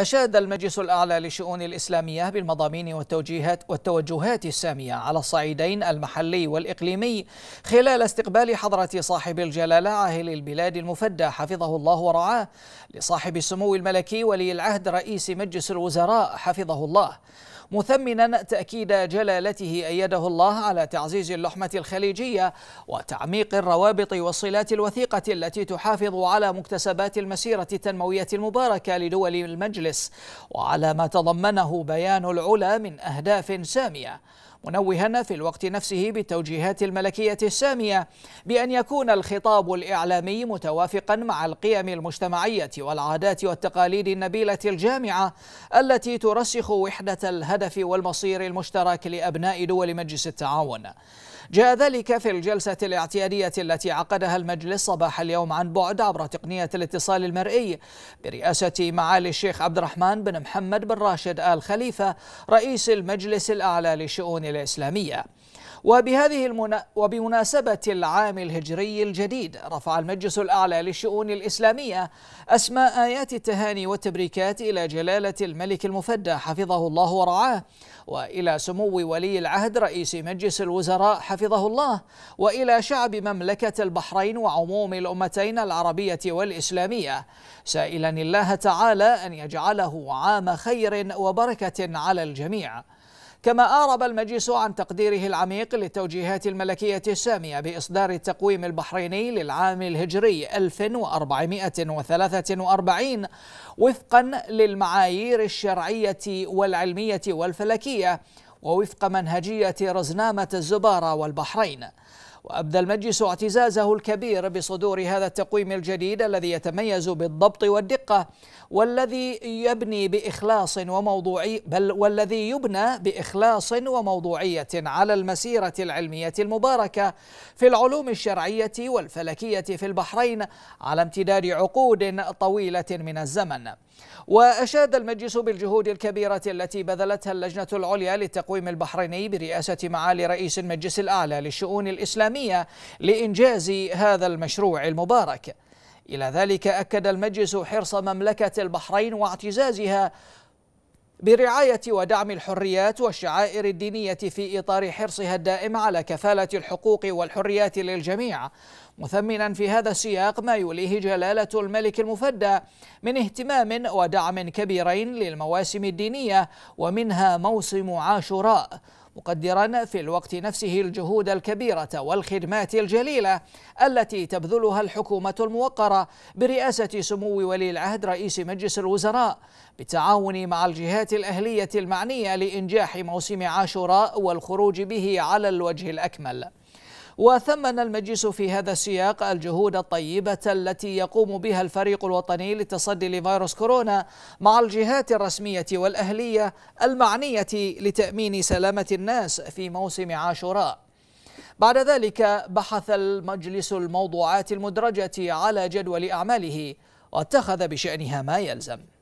أشاد المجلس الأعلى لشؤون الإسلامية بالمضامين والتوجيهات والتوجهات السامية على الصعيدين المحلي والإقليمي خلال استقبال حضرة صاحب الجلالة عاهل البلاد المفدى حفظه الله ورعاه لصاحب السمو الملكي ولي العهد رئيس مجلس الوزراء حفظه الله مثمنا تأكيد جلالته أيده الله على تعزيز اللحمة الخليجية وتعميق الروابط والصلات الوثيقة التي تحافظ على مكتسبات المسيرة التنموية المباركة لدول المجلس وعلى ما تضمنه بيان العلا من أهداف سامية منوها في الوقت نفسه بالتوجيهات الملكية السامية بأن يكون الخطاب الإعلامي متوافقا مع القيم المجتمعية والعادات والتقاليد النبيلة الجامعة التي ترسخ وحدة الهدف والمصير المشترك لأبناء دول مجلس التعاون جاء ذلك في الجلسة الاعتيادية التي عقدها المجلس صباح اليوم عن بعد عبر تقنية الاتصال المرئي برئاسة معالي الشيخ عبد الرحمن بن محمد بن راشد آل خليفة رئيس المجلس الأعلى لشؤون الإسلامية وبهذه المنا... وبمناسبة العام الهجري الجديد رفع المجلس الأعلى للشؤون الإسلامية أسماء آيات التهاني والتبريكات إلى جلالة الملك المفدى حفظه الله ورعاه وإلى سمو ولي العهد رئيس مجلس الوزراء حفظه الله وإلى شعب مملكة البحرين وعموم الأمتين العربية والإسلامية سائلا الله تعالى أن يجعله عام خير وبركة على الجميع كما أعرب المجلس عن تقديره العميق للتوجيهات الملكية السامية بإصدار التقويم البحريني للعام الهجري 1443 وفقا للمعايير الشرعية والعلمية والفلكية ووفق منهجية رزنامة الزبارة والبحرين وأبدى المجلس اعتزازه الكبير بصدور هذا التقويم الجديد الذي يتميز بالضبط والدقة والذي يبني بإخلاص وموضوعي بل والذي يبنى بإخلاص وموضوعية على المسيرة العلمية المباركة في العلوم الشرعية والفلكية في البحرين على امتداد عقود طويلة من الزمن. وأشاد المجلس بالجهود الكبيرة التي بذلتها اللجنة العليا للتقويم البحريني برئاسة معالي رئيس المجلس الأعلى للشؤون الإسلامية العالمية لإنجاز هذا المشروع المبارك إلى ذلك أكد المجلس حرص مملكة البحرين واعتزازها برعاية ودعم الحريات والشعائر الدينية في إطار حرصها الدائم على كفالة الحقوق والحريات للجميع مثمنا في هذا السياق ما يوليه جلالة الملك المفدى من اهتمام ودعم كبيرين للمواسم الدينية ومنها موسم عاشوراء مقدرا في الوقت نفسه الجهود الكبيرة والخدمات الجليلة التي تبذلها الحكومة الموقرة برئاسة سمو ولي العهد رئيس مجلس الوزراء بالتعاون مع الجهات الأهلية المعنية لإنجاح موسم عاشوراء والخروج به على الوجه الأكمل وثمن المجلس في هذا السياق الجهود الطيبة التي يقوم بها الفريق الوطني للتصدي لفيروس كورونا مع الجهات الرسمية والأهلية المعنية لتأمين سلامة الناس في موسم عاشوراء بعد ذلك بحث المجلس الموضوعات المدرجة على جدول أعماله واتخذ بشأنها ما يلزم